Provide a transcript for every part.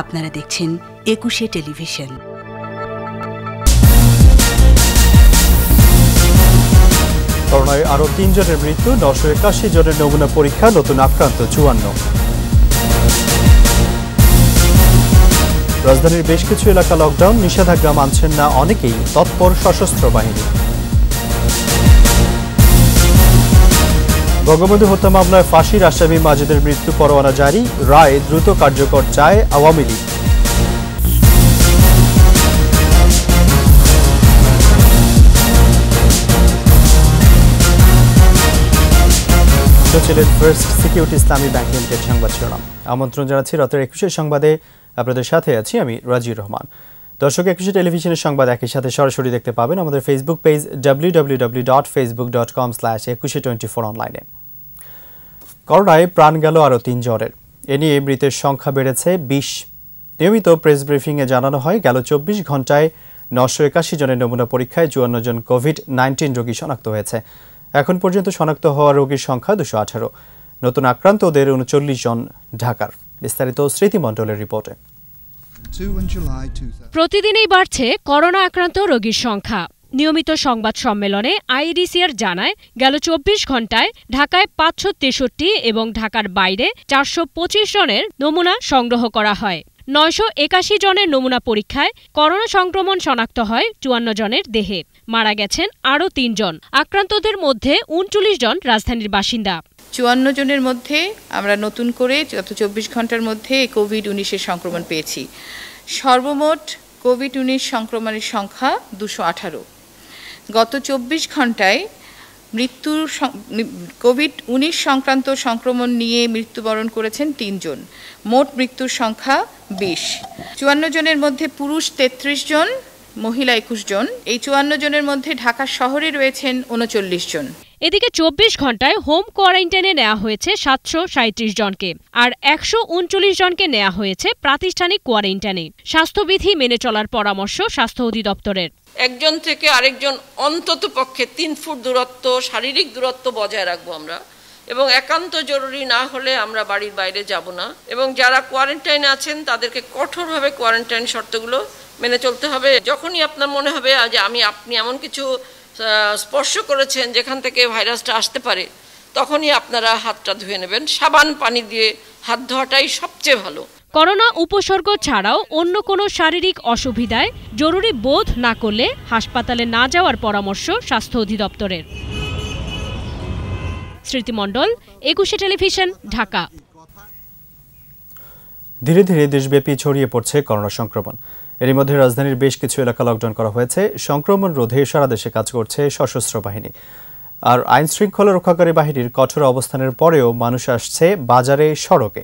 আপনারা দেখছেন একুশে টেলিভিশন করোনায় আরও তিনজনের মৃত্যু নশো একাশি জনের নমুনা পরীক্ষা নতুন আক্রান্ত চুয়ান্ন রাজধানীর বেশ কিছু এলাকা লকডাউন নিষেধাজ্ঞা মানছেন না অনেকেই তৎপর সশস্ত্র বাহিনী বঙ্গবন্ধু হত্যা মামলায় ফাঁসির আসামি মাজেদের মৃত্যু পরোয়ানা জারি রায় দ্রুত কার্যকর চায় আওয়ামী লীগ ছিলেন first security Islami bank limited সংবাদ শিরোনাম আমন্ত্রণ জানাচ্ছি রাতের একুশের সংবাদে আপনাদের সাথে আছি আমি রাজিউর রহমান দর্শক একুশে টেলিভিশনের সংবাদ একই সাথে সরাসরি দেখতে পাবেন আমাদের Facebook page W W dot Facebook dot com Ekushey twenty four অনলাইনে করোনায় প্রাণ গেল আরও তিন জ্বরের এ নিয়ে মৃতের সংখ্যা বেড়েছে বিশ নিয়মিত প্রেস ব্রিফিংয়ে জানানো হয় গেল চব্বিশ ঘন্টায় নশো একাশি জনের নমুনা পরীক্ষায় চুয়ান্ন জন কোভিড নাইন্টিন রোগী শনাক্ত হয়েছে এখন পর্যন্ত শনাক্ত হওয়া রোগীর সংখ্যা দুশো আঠারো নতুন আক্রান্তদের উনচল্লিশ জন ঢাকার বিস্তারিত স্মৃতিমণ্ডলের রিপোর্টে প্রতিদিনই বাড়ছে করোনা আক্রান্ত রোগীর সংখ্যা নিয়মিত সংবাদ সম্মেলনে আইডিসিআর জানায় গেল চব্বিশ ঘন্টায় ঢাকায় পাঁচশো তেষট্টি এবং ঢাকার বাইরে চারশো পঁচিশ জনের নমুনা সংগ্রহ করা হয় নয়শো একাশি জনের নমুনা পরীক্ষায় করোনা সংক্রমণ শনাক্ত হয় চুয়ান্ন জনের দেহে মারা গেছেন আরও তিনজন আক্রান্তদের মধ্যে উনচল্লিশ জন রাজধানীর বাসিন্দা চুয়ান্ন জনের মধ্যে আমরা নতুন করে গত চব্বিশ ঘন্টার মধ্যে কোভিড উনিশের সংক্রমণ পেয়েছি সর্বমোট কোভিড উনিশ সংক্রমণের সংখ্যা দুশো আঠারো গত চব্বিশ ঘন্টায় মৃত্যুর কোভিড উনিশ সংক্রান্ত সংক্রমণ নিয়ে মৃত্যুবরণ করেছেন তিনজন মোট মৃত্যুর সংখ্যা বিশ চুয়ান্ন জনের মধ্যে পুরুষ ৩৩ জন মহিলা একুশ জন এই চুয়ান্ন জনের মধ্যে ঢাকা শহরে রয়েছেন উনচল্লিশ জন এদিকে চব্বিশ ঘন্টায় হোম কোয়ারেন্টাইনে নেওয়া হয়েছে সাতশো সাঁত্রিশ জনকে আর একশো উনচল্লিশ জনকে নেওয়া হয়েছে প্রাতিষ্ঠানিক কোয়ারেন্টাইনে স্বাস্থ্যবিধি মেনে চলার পরামর্শ স্বাস্থ্য অধিদপ্তরের একজন থেকে আরেকজন অন্তত পক্ষে তিন ফুট দূরত্ব শারীরিক দূরত্ব বজায় রাখবো আমরা এবং একান্ত জরুরি না হলে আমরা বাড়ির বাইরে যাব না এবং যারা কোয়ারেন্টাইনে আছেন তাদেরকে কঠোরভাবে কোয়ারেন্টাইন শর্তগুলো মেনে চলতে হবে যখনই আপনার মনে হবে যে আমি আপনি এমন কিছু স্পর্শ করেছেন যেখান থেকে ভাইরাসটা আসতে পারে তখনই আপনারা হাতটা ধুয়ে নেবেন সাবান পানি দিয়ে হাত ধোয়াটাই সবচেয়ে ভালো করোনা উপসর্গ ছাড়াও অন্য কোনো শারীরিক অসুবিধায় জরুরি বোধ না করলে হাসপাতালে না যাওয়ার পরামর্শ স্বাস্থ্য অধিদপ্তরের স্মৃতিমণ্ডল একুশে টেলিভিশন ঢাকা ধীরে ধীরে দেশব্যাপী ছড়িয়ে পড়ছে করোনা সংক্রমণ এরই মধ্যে রাজধানীর বেশ কিছু এলাকা লকডাউন করা হয়েছে সংক্রমণ রোধে সারা দেশে কাজ করছে সশস্ত্র বাহিনী আর আইন শৃঙ্খলা রক্ষাকারী বাহিনীর কঠোর অবস্থানের পরেও মানুষ আসছে বাজারে সড়কে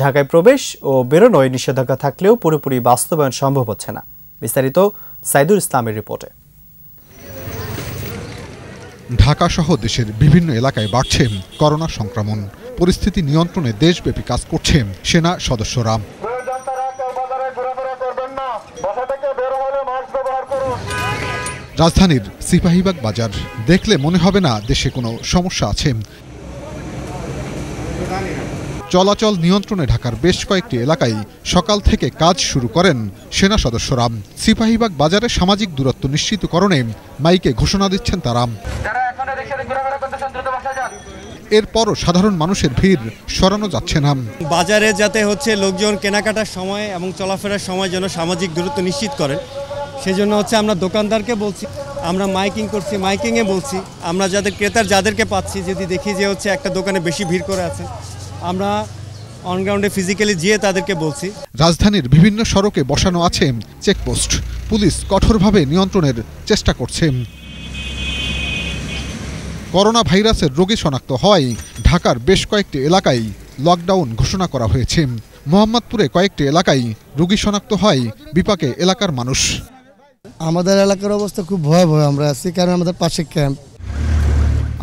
ঢাকায় প্রবেশ ও বেরোনোয় নিষেধাজ্ঞা থাকলেও পুরোপুরি বাস্তবায়ন সম্ভব হচ্ছে না বিস্তারিত সাইদুল ইসলামের রিপোর্টে ঢাকা সহ দেশের বিভিন্ন এলাকায় বাড়ছে করোনা সংক্রমণ পরিস্থিতি নিয়ন্ত্রণে দেশব্যাপী কাজ করছে সেনা সদস্যরা রাজধানীর সিপাহীবাগ বাজার দেখলে মনে হবে না দেশে কোনো সমস্যা আছে চলাচল নিয়ন্ত্রণে ঢাকার বেশ কয়েকটি এলাকায় সকাল থেকে কাজ শুরু করেন সেনা সদস্যরা সিপাহীবাগ বাজারে সামাজিক দূরত্ব নিশ্চিতকরণে মাইকে ঘোষণা দিচ্ছেন তারা এরপরও সাধারণ মানুষের ভিড় সরানো যাচ্ছে না বাজারে যাতে হচ্ছে লোকজন কেনাকাটার সময় এবং চলাফেরার সময় যেন সামাজিক দূরত্ব নিশ্চিত করেন সেজন্য হচ্ছে আমরা দোকানদারকে বলছি আমরা মাইকিং করছি মাইকিংয়ে বলছি আমরা যাদের ক্রেতার যাদেরকে পাচ্ছি যদি দেখি যে হচ্ছে একটা দোকানে বেশি ভিড় করে আছে আমরা অনগ্রাউন্ডে ফিজিক্যালি যেয়ে তাদেরকে বলছি রাজধানীর বিভিন্ন সড়কে বসানো আছে চেকপোস্ট পুলিশ কঠোরভাবে নিয়ন্ত্রণের চেষ্টা করছে করোনা ভাইরাসের রোগী শনাক্ত হওয়ায় ঢাকার বেশ কয়েকটি এলাকায় লকডাউন ঘোষণা করা হয়েছে মোহাম্মদপুরে কয়েকটি এলাকায় রোগী শনাক্ত হয় বিপাকে এলাকার মানুষ আমাদের এলাকার অবস্থা খুব ভয়াবহ আমরা আছি কারণ আমাদের পাশে ক্যাম্প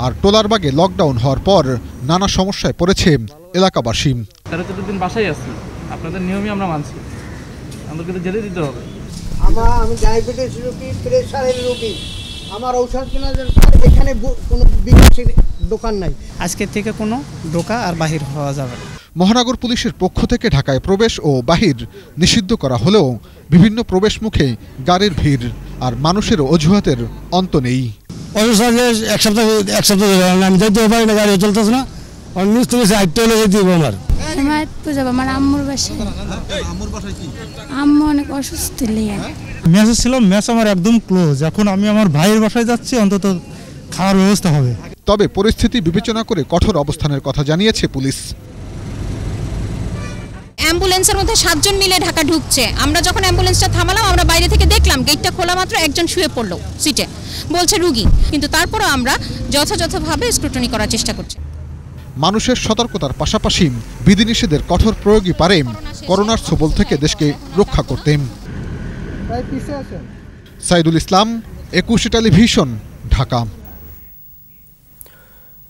আর টোলারবাগে লকডাউন হওয়ার পর নানা সমস্যায় পড়েছে এলাকাবাসী তারা চোদ্দ বাসায় আছি আপনাদের নিয়মই আমরা মানছি আমাদেরকে তো যেতে দিতে হবে আমার আমি ডায়াবেটিস রোগী প্রেশারের রোগী আমার ঔষধ কেনার এখানে কোনো বিকাশের দোকান নাই আজকে থেকে কোনো দোকান আর বাহির হওয়া যাবে না মহানগর পুলিশের পক্ষ থেকে ঢাকায় প্রবেশ ও বাহির নিষিদ্ধ করা হলেও বিভিন্ন প্রবেশ মুখে গাড়ির ভিড় আর মানুষের অজুহাতের অন্ত নেই এক সপ্তাহ এক সপ্তাহ আমার একদম ক্লোজ আমি আমার ভাইয়ের যাচ্ছি অন্তত খাওয়ার ব্যবস্থা হবে তবে পরিস্থিতি বিবেচনা করে কঠোর অবস্থানের কথা জানিয়েছে পুলিশ অ্যাম্বুলেন্সের মধ্যে সাতজন মিলে ঢাকা ঢুকছে আমরা যখন অ্যাম্বুলেন্সটা থামালাম আমরা বাইরে থেকে দেখলাম গেটটা খোলা মাত্র একজন শুয়ে পড়লো সিটে বলছে রুগী কিন্তু তারপরও আমরা যথাযথভাবে স্ক্রুটনি করার চেষ্টা করছি মানুষের সতর্কতার পাশাপাশি বিধিনিষেধের কঠোর প্রয়োগই পারে করোনার ছবল থেকে দেশকে রক্ষা করতে সাইদুল ইসলাম একুশে টেলিভিশন ঢাকা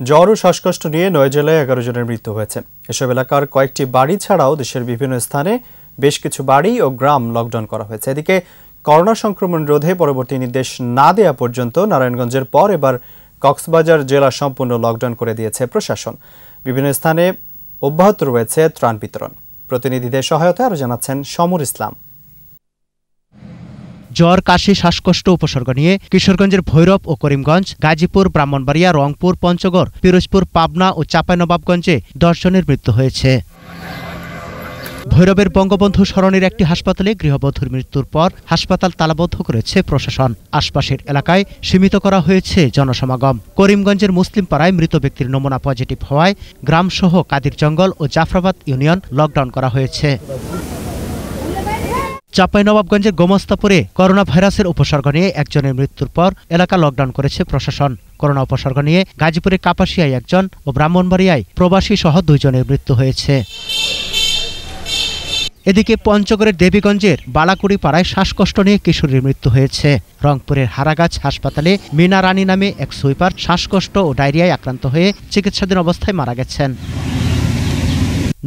জ্বর ও শ্বাসকষ্ট নিয়ে নয় জেলায় এগারো জনের মৃত্যু হয়েছে এসব এলাকার কয়েকটি বাড়ি ছাড়াও দেশের বিভিন্ন স্থানে বেশ কিছু বাড়ি ও গ্রাম লকডাউন করা হয়েছে এদিকে করোনা সংক্রমণ রোধে পরবর্তী নির্দেশ না দেয়া পর্যন্ত নারায়ণগঞ্জের পর এবার কক্সবাজার জেলা সম্পূর্ণ লকডাউন করে দিয়েছে প্রশাসন বিভিন্ন স্থানে অব্যাহত রয়েছে ত্রাণ বিতরণ প্রতিনিধিদের সহায়তা আরও জানাচ্ছেন সমর ইসলাম জ্বর কাশি শ্বাসকষ্ট উপসর্গ নিয়ে কিশোরগঞ্জের ভৈরব ও করিমগঞ্জ গাজীপুর ব্রাহ্মণবাড়িয়া রংপুর পঞ্চগড় পিরোজপুর পাবনা ও চাঁপাইনবাবগঞ্জে দশজনের মৃত্যু হয়েছে ভৈরবের বঙ্গবন্ধু স্মরণের একটি হাসপাতালে গৃহবধূর মৃত্যুর পর হাসপাতাল তালাবদ্ধ করেছে প্রশাসন আশপাশের এলাকায় সীমিত করা হয়েছে জনসমাগম করিমগঞ্জের মুসলিম পাড়ায় মৃত ব্যক্তির নমুনা পজিটিভ হওয়ায় গ্রামসহ কাদির জঙ্গল ও জাফরাবাদ ইউনিয়ন লকডাউন করা হয়েছে চাঁপাইনবাবগঞ্জের গোমস্তাপুরে করোনা ভাইরাসের উপসর্গ নিয়ে একজনের মৃত্যুর পর এলাকা লকডাউন করেছে প্রশাসন করোনা উপসর্গ নিয়ে গাজীপুরে কাপাসিয়ায় একজন ও ব্রাহ্মণবাড়িয়ায় প্রবাসী সহ দুইজনের মৃত্যু হয়েছে এদিকে পঞ্চগড়ের দেবীগঞ্জের বালাকুড়ি পাড়ায় শ্বাসকষ্ট নিয়ে কিশোরীর মৃত্যু হয়েছে রংপুরের হারাগাছ হাসপাতালে মিনা রানী নামে এক সুইপার শ্বাসকষ্ট ও ডায়রিয়ায় আক্রান্ত হয়ে চিকিৎসাধীন অবস্থায় মারা গেছেন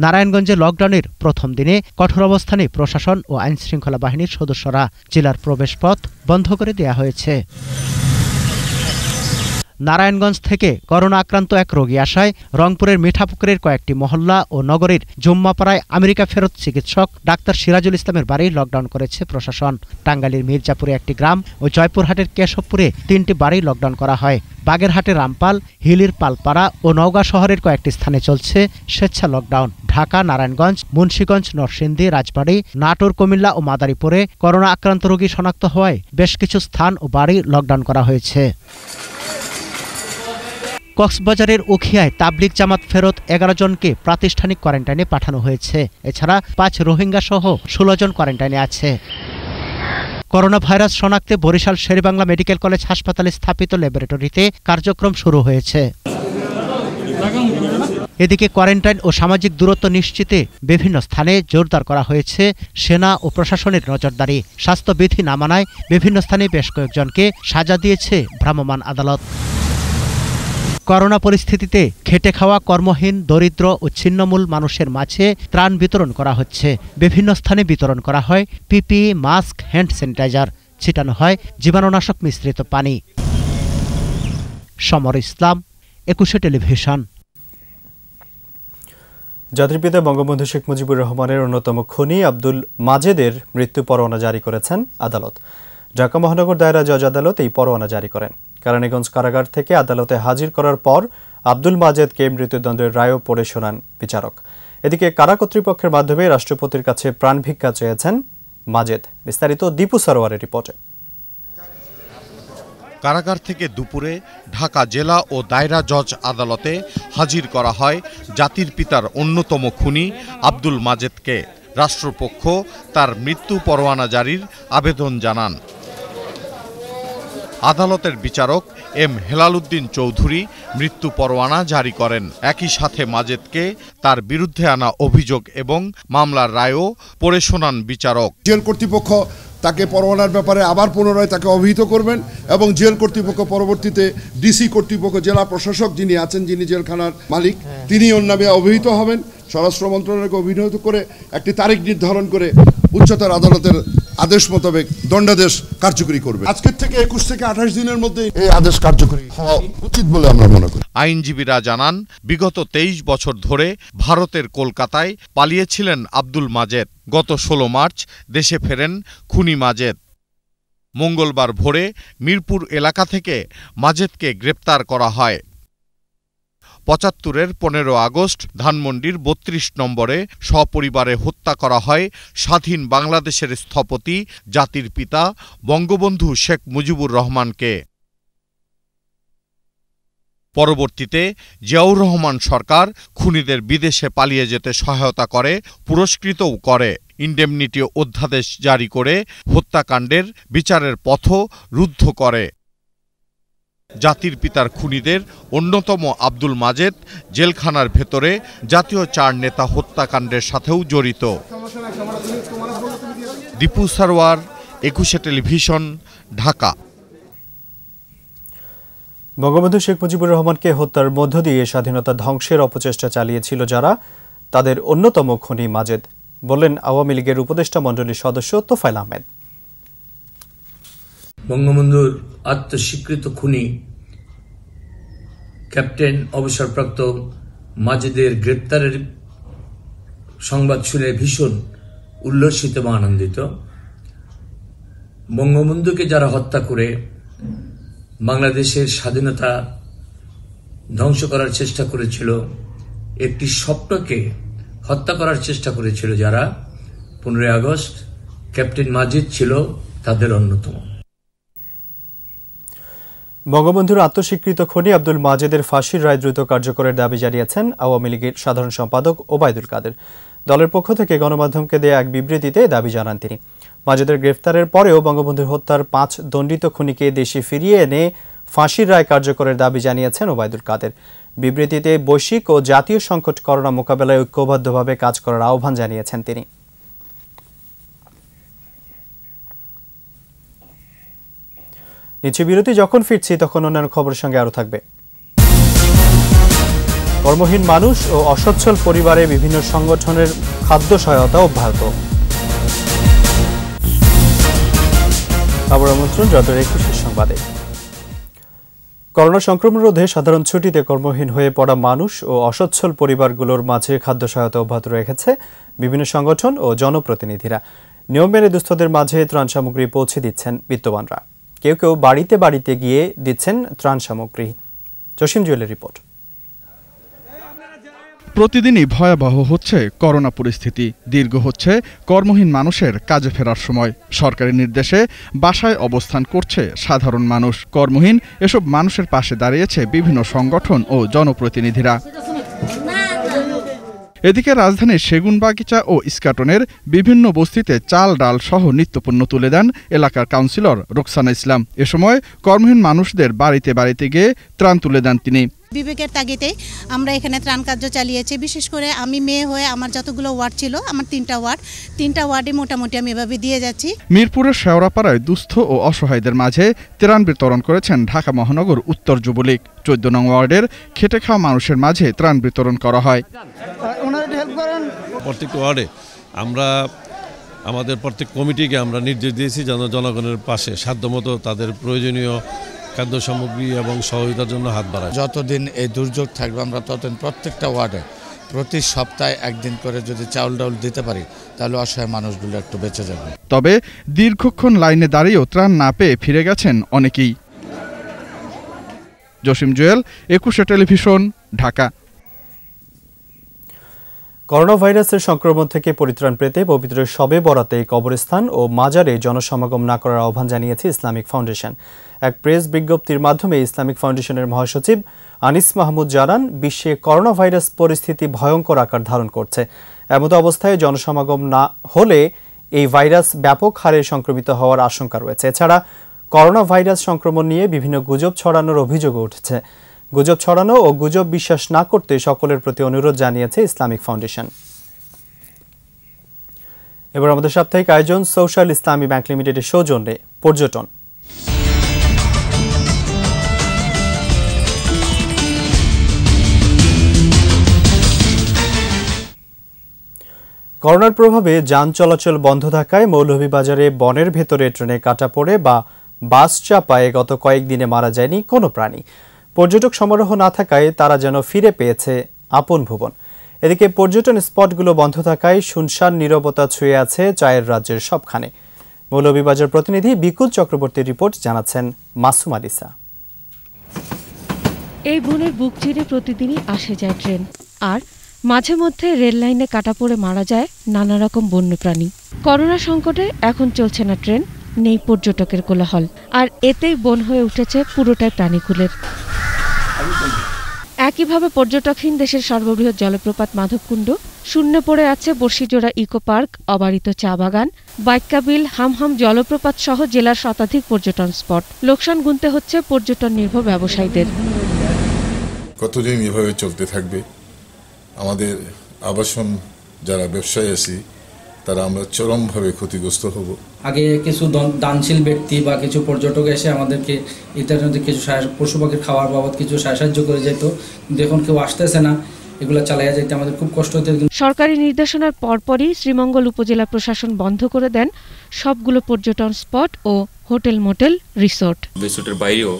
নারায়ণগঞ্জে লকডাউনের প্রথম দিনে কঠোর অবস্থানে প্রশাসন ও আইনশৃঙ্খলা বাহিনীর সদস্যরা জেলার প্রবেশপথ বন্ধ করে দেয়া হয়েছে নারায়ণগঞ্জ থেকে করোনা আক্রান্ত এক রোগী আসায় রংপুরের মিঠাপুকুরের কয়েকটি মহল্লা ও নগরীর জুম্মাপাড়ায় আমেরিকা ফেরত চিকিৎসক ডাক্তার সিরাজুল ইসলামের বাড়ি লকডাউন করেছে প্রশাসন টাঙ্গালির মির্জাপুরে একটি গ্রাম ও জয়পুরহাটের কেশবপুরে তিনটি বাড়ি লকডাউন করা হয় বাগেরহাটে রামপাল হিলির পালপাড়া ও নওগাঁ শহরের কয়েকটি স্থানে চলছে স্বেচ্ছা লকডাউন ঢাকা নারায়ণগঞ্জ মুন্সীগঞ্জ নরসিংদী রাজবাড়ী নাটোর কুমিল্লা ও মাদারীপুরে করোনা আক্রান্ত রোগী শনাক্ত হওয়ায় বেশ কিছু স্থান ও বাড়ি লকডাউন করা হয়েছে কক্সবাজারের উখিয়ায় তাবলিক জামাত ফেরত এগারো জনকে প্রাতিষ্ঠানিক কোয়ারেন্টাইনে পাঠানো হয়েছে এছাড়া পাঁচ রোহিঙ্গা সহ ষোলো জন কোয়ারেন্টাইনে আছে করোনা ভাইরাস শনাক্তে বরিশাল শেরেবাংলা মেডিকেল কলেজ হাসপাতালে স্থাপিত ল্যাবরেটরিতে কার্যক্রম শুরু হয়েছে এদিকে কোয়ারেন্টাইন ও সামাজিক দূরত্ব নিশ্চিতে বিভিন্ন স্থানে জোরদার করা হয়েছে সেনা ও প্রশাসনের নজরদারি স্বাস্থ্যবিধি না মানায় বিভিন্ন স্থানে বেশ কয়েকজনকে সাজা দিয়েছে ভ্রাম্যমাণ আদালত করোনা পরিস্থিতিতে খেটে খাওয়া কর্মহীন দরিদ্র ও ছিন্নমূল মানুষের মাঝে ত্রাণ বিতরণ করা হচ্ছে বিভিন্ন স্থানে বিতরণ করা হয় পিপি মাস্ক হ্যান্ড স্যানিটাইজার ছিটানো হয় জীবাণুনাশক মিশ্রিত পানি সমর ইসলাম একুশে টেলিভিশন জাতির পিতা বঙ্গবন্ধু শেখ মুজিবুর রহমানের অন্যতম খনি আব্দুল মাজেদের মৃত্যু পরোয়ানা জারি করেছেন আদালত ঢাকা মহানগর দায়রা জজ আদালত এই পরোয়ানা জারি করেন কেরানীগঞ্জ কারাগার থেকে আদালতে হাজির করার পর আব্দুল মাজেদকে মৃত্যুদণ্ডের রায়ও পড়ে শোনান বিচারক এদিকে কারা কর্তৃপক্ষের মাধ্যমে রাষ্ট্রপতির কাছে প্রাণভিক্ষা চেয়েছেন মাজেদ বিস্তারিত দীপু সরোয়ারের রিপোর্টে কারাগার থেকে দুপুরে ঢাকা জেলা ও দায়রা জজ আদালতে হাজির করা হয় জাতির পিতার অন্যতম খুনি আব্দুল মাজেদকে রাষ্ট্রপক্ষ তার মৃত্যু পরোয়ানা জারির আবেদন জানান আদালতের বিচারক এম হেলালুদ্দিন চৌধুরী মৃত্যু পরোয়ানা জারি করেন একই সাথে মাজেদকে তার বিরুদ্ধে আনা অভিযোগ এবং মামলার রায়ও পড়ে শোনান বিচারক জেল কর্তৃপক্ষ তাকে পরোয়ানার ব্যাপারে আবার পুনরায় তাকে অভিহিত করবেন এবং জেল কর্তৃপক্ষ পরবর্তীতে ডিসি কর্তৃপক্ষ জেলা প্রশাসক যিনি আছেন যিনি জেলখানার মালিক তিনি অন্য নামে অভিহিত হবেন স্বরাষ্ট্র মন্ত্রণালয়কে অভিহিত করে একটি তারিখ নির্ধারণ করে উচ্চতর আদালতের আদেশ মোতাবেক দণ্ডাদেশ কার্যকরী করবে আজকের থেকে একুশ থেকে আঠাশ দিনের মধ্যে এই আদেশ কার্যকরী হওয়া উচিত বলে আমরা মনে করি আইনজীবীরা জানান বিগত তেইশ বছর ধরে ভারতের কলকাতায় পালিয়েছিলেন আব্দুল মাজেদ গত ষোলো মার্চ দেশে ফেরেন খুনি মাজেদ মঙ্গলবার ভোরে মিরপুর এলাকা থেকে মাজেদকে গ্রেপ্তার করা হয় পঁচাত্তরের পনেরো আগস্ট ধানমন্ডির বত্রিশ নম্বরে সপরিবারে হত্যা করা হয় স্বাধীন বাংলাদেশের স্থপতি জাতির পিতা বঙ্গবন্ধু শেখ মুজিবুর রহমানকে পরবর্তীতে জিয়াউর রহমান সরকার খুনিদের বিদেশে পালিয়ে যেতে সহায়তা করে পুরস্কৃতও করে ইন্ডেমনিটি অধ্যাদেশ জারি করে হত্যাকাণ্ডের বিচারের পথ রুদ্ধ করে জাতির পিতার খুনিদের অন্যতম আব্দুল মাজেদ জেলখানার ভেতরে জাতীয় চার নেতা হত্যাকাণ্ডের সাথেও জড়িত দীপু সারওয়ার একুশে টেলিভিশন ঢাকা বঙ্গবন্ধু শেখ মুজিবুর রহমানকে হত্যার মধ্য দিয়ে স্বাধীনতা ধ্বংসের অপচেষ্টা চালিয়েছিল যারা তাদের অন্যতম খনি মাজেদ বললেন আওয়ামী লীগের উপদেষ্টা মণ্ডলীর সদস্য তোফাইল আহমেদ বঙ্গবন্ধুর আত্মস্বীকৃত খুনি ক্যাপ্টেন অবসরপ্রাপ্ত মাজেদের গ্রেপ্তারের সংবাদ শুনে ভীষণ উল্লসিত বা আনন্দিত বঙ্গবন্ধুকে যারা হত্যা করে বাংলাদেশের স্বাধীনতা ধ্বংস করার চেষ্টা করেছিল একটি স্বপ্নকে হত্যা করার চেষ্টা করেছিল যারা পনেরোই আগস্ট ক্যাপ্টেন মাজিদ ছিল তাদের অন্যতম বঙ্গবন্ধুর আত্মস্বীকৃত খনি আব্দুল মাজেদের ফাঁসির রায় দ্রুত কার্যকরের দাবি জানিয়েছেন আওয়ামী লীগের সাধারণ সম্পাদক ওবায়দুল কাদের দলের পক্ষ থেকে গণমাধ্যমকে দেয়া এক বিবৃতিতে দাবি জানান তিনি মাজেদের গ্রেফতারের পরেও বঙ্গবন্ধুর হত্যার পাঁচ দণ্ডিত খুনিকে দেশে ফিরিয়ে এনে ফাঁসির রায় কার্যকরের দাবি জানিয়েছেন ওবায়দুল কাদের বিবৃতিতে বৈশ্বিক ও জাতীয় সংকট করোনা মোকাবেলায় ঐক্যবদ্ধভাবে কাজ করার আহ্বান জানিয়েছেন তিনি নিচে বিরতি যখন ফিরছি তখন অন্যান্য খবরের সঙ্গে আরও থাকবে কর্মহীন মানুষ ও অসচ্ছল পরিবারে বিভিন্ন সংগঠনের খাদ্য সহায়তা অব্যাহত সংবাদে করোনা সংক্রমণ রোধে সাধারণ ছুটিতে কর্মহীন হয়ে পড়া মানুষ ও অসচ্ছল পরিবারগুলোর মাঝে খাদ্য সহায়তা অব্যাহত রেখেছে বিভিন্ন সংগঠন ও জনপ্রতিনিধিরা নিয়ম মেনে দুস্থদের মাঝে ত্রাণ সামগ্রী পৌঁছে দিচ্ছেন বিত্তবানরা কেউ কেউ বাড়িতে বাড়িতে গিয়ে দিচ্ছেন ত্রাণ সামগ্রী জসিম জুয়েলের রিপোর্ট প্রতিদিনই ভয়াবহ হচ্ছে করোনা পরিস্থিতি দীর্ঘ হচ্ছে কর্মহীন মানুষের কাজে ফেরার সময় সরকারি নির্দেশে বাসায় অবস্থান করছে সাধারণ মানুষ কর্মহীন এসব মানুষের পাশে দাঁড়িয়েছে বিভিন্ন সংগঠন ও জনপ্রতিনিধিরা এদিকে রাজধানীর সেগুনবাগিচা ও ইস্কাটনের বিভিন্ন বস্তিতে চাল ডাল সহ নিত্যপণ্য তুলে দেন এলাকার কাউন্সিলর রোকসানা ইসলাম এ সময় কর্মহীন মানুষদের বাড়িতে বাড়িতে গিয়ে ত্রাণ তুলে দেন তিনি বিবেকের তাগিদেই আমরা এখানে ত্রাণ কার্য চালিয়েছি বিশেষ করে আমি মেয়ে হয়ে আমার যতগুলো ওয়ার্ড ছিল আমার তিনটা ওয়ার্ড তিনটা ওয়ার্ডে মোটামুটি আমি এভাবে দিয়ে যাচ্ছি মিরপুরের শেওড়াপাড়ায় দুস্থ ও অসহায়দের মাঝে ত্রাণ বিতরণ করেছেন ঢাকা মহানগর উত্তর যুবলীগ চোদ্দ নং ওয়ার্ডের খেটে খাওয়া মানুষের মাঝে ত্রাণ বিতরণ করা হয় প্রত্যেকটা ওয়ার্ডে আমরা আমাদের প্রত্যেক কমিটিকে আমরা নির্দেশ দিয়েছি যেন জনগণের পাশে সাধ্যমতো তাদের প্রয়োজনীয় খাদ্য সামগ্রী এবং সহযোগিতার জন্য হাত বাড়ায় যতদিন এই দুর্যোগ থাকবে আমরা ততদিন প্রত্যেকটা ওয়ার্ডে প্রতি সপ্তাহে একদিন করে যদি চাউল ডাউল দিতে পারি তাহলে অসহায় মানুষগুলো একটু বেঁচে যাবে তবে দীর্ঘক্ষণ লাইনে দাঁড়িয়েও ত্রাণ না পেয়ে ফিরে গেছেন অনেকেই জসিম জুয়েল একুশে টেলিভিশন ঢাকা করোনা ভাইরাসের সংক্রমণ থেকে পরিত্রাণ পেতে পবিত্র শবে বরাতে কবরস্থান ও মাজারে জনসমাগম না করার আহ্বান জানিয়েছে ইসলামিক ফাউন্ডেশন এক প্রেস বিজ্ঞপ্তির মাধ্যমে ইসলামিক ফাউন্ডেশনের মহাসচিব আনিস মাহমুদ জানান বিশ্বে করোনা ভাইরাস পরিস্থিতি ভয়ঙ্কর আকার ধারণ করছে এমতো অবস্থায় জনসমাগম না হলে এই ভাইরাস ব্যাপক হারে সংক্রমিত হওয়ার আশঙ্কা রয়েছে এছাড়া করোনা ভাইরাস সংক্রমণ নিয়ে বিভিন্ন গুজব ছড়ানোর অভিযোগও উঠেছে গুজব ছড়ানো ও গুজব বিশ্বাস না করতে সকলের প্রতি অনুরোধ জানিয়েছে ইসলামিক ফাউন্ডেশন এবার আমাদের সাপ্তাহিক আয়োজন সোশ্যাল ইসলামী ব্যাংক লিমিটেডের সৌজন্যে পর্যটন করোনার প্রভাবে যান চলাচল বন্ধ থাকায় মৌলভীবাজারে বনের ভেতরে ট্রেনে কাটা পড়ে বা বাস চাপায় গত কয়েকদিনে মারা যায়নি কোনো প্রাণী পর্যটক সমারোহ না থাকায় তারা যেন ফিরে পেয়েছে আপন ভুবন এদিকে পর্যটন স্পটগুলো বন্ধ থাকায় সুনসান নিরবতা ছুঁয়ে আছে চায়ের রাজ্যের সবখানে মৌলভীবাজার প্রতিনিধি বিকুল চক্রবর্তীর রিপোর্ট জানাচ্ছেন মাসুম আলিসা এই বনের বুক চিরে প্রতিদিনই আসে যায় ট্রেন আর মাঝে মধ্যে রেল লাইনে কাটা পড়ে মারা যায় নানা রকম বন্যপ্রাণী করোনা সংকটে এখন চলছে না ট্রেন নেই পর্যটকের কোলাহল আর এতেই বন হয়ে উঠেছে পুরোটাই প্রাণীকুলের একইভাবে পর্যটকহীন দেশের সর্ববৃহৎ জলপ্রপাত মাধবকুণ্ড শূন্য পড়ে আছে বর্ষিজোড়া ইকো পার্ক অবারিত চা বাগান বাইকাবিল হামহাম জলপ্রপাত সহ জেলার শতাধিক পর্যটন স্পট লোকসান গুনতে হচ্ছে পর্যটন নির্ভর ব্যবসায়ীদের কতদিন এভাবে চলতে থাকবে আমাদের আবাসন যারা ব্যবসায়ী আছি তারা আমরা চরমভাবে ক্ষতিগ্রস্ত হবো আগে কিছু দানশীল ব্যক্তি বা কিছু পর্যটক এসে আমাদেরকে ইত্যাদি কিছু পশু পাখির খাওয়ার বাবদ কিছু সাহায্য করে যেত কিন্তু এখন কেউ আসতেছে না এগুলো চালাইয়া যাইতে আমাদের খুব কষ্ট হতে সরকারি নির্দেশনার পরপরই শ্রীমঙ্গল উপজেলা প্রশাসন বন্ধ করে দেন সবগুলো পর্যটন স্পট ও হোটেল মোটেল রিসোর্ট রিসোর্টের বাইরেও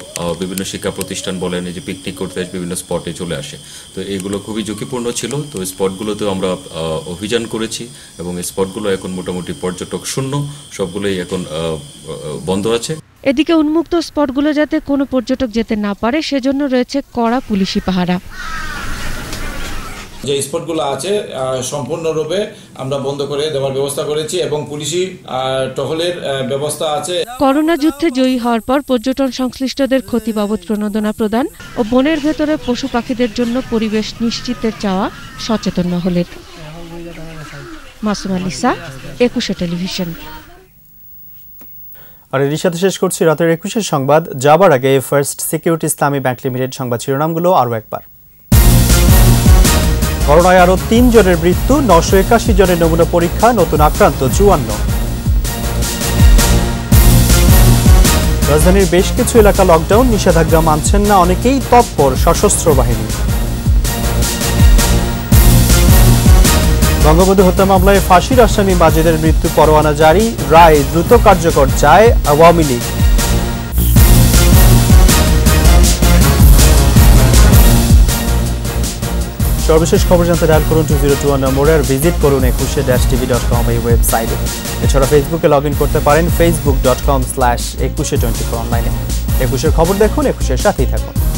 বিভিন্ন শিক্ষা প্রতিষ্ঠান বলেন যে পিকনিক করতে বিভিন্ন স্পটে চলে আসে তো এগুলো খুবই ঝুঁকিপূর্ণ ছিল তো স্পটগুলোতেও আমরা অভিযান করেছি এবং স্পটগুলো এখন মোটামুটি পর্যটক শূন্য সবগুলোই এখন বন্ধ আছে এদিকে উন্মুক্ত স্পটগুলো যাতে কোনো পর্যটক যেতে না পারে সেজন্য রয়েছে কড়া পুলিশি পাহারা যে স্পটগুলো আছে সম্পূর্ণরূপে আমরা বন্ধ করে দেওয়ার ব্যবস্থা করেছি এবং পুলিশি টহলের ব্যবস্থা আছে করোনা যুদ্ধে জয়ী হওয়ার পর পর্যটন সংশ্লিষ্টদের ক্ষতি বাবদ প্রণোদনা প্রদান ও বনের ভেতরে পশু পাখিদের জন্য পরিবেশ নিশ্চিতের চাওয়া সচেতন মহলের মাসুম আলিসা একুশে টেলিভিশন আর এর সাথে শেষ করছি রাতের একুশের সংবাদ যাবার আগে first security Islami bank limited সংবাদ শিরোনামগুলো আরও একবার করোনায় আরও তিন জনের মৃত্যু নশো একাশি জনের নমুনা পরীক্ষা নতুন আক্রান্ত চুয়ান্ন রাজধানীর বেশ কিছু এলাকা লকডাউন নিষেধাজ্ঞা মানছেন না অনেকেই তৎপর সশস্ত্র বাহিনী বঙ্গবন্ধু হত্যা মামলায় ফাঁসির আসামি মাজেদের মৃত্যু পরোয়ানা জারি রায় দ্রুত কার্যকর চায় আওয়ামী লীগ সর্বশেষ খবর জানতে ডায়াল করুন টু জিরো টু ওয়ান নম্বরে আর ভিজিট করুন একুশে ড্যাশ টিভি ডট কম এই ওয়েবসাইটে এছাড়া ফেসবুকে লগ ইন করতে পারেন Facebook dot com slash Ekushey twenty four অনলাইনে একুশের খবর দেখুন একুশের সাথেই থাকুন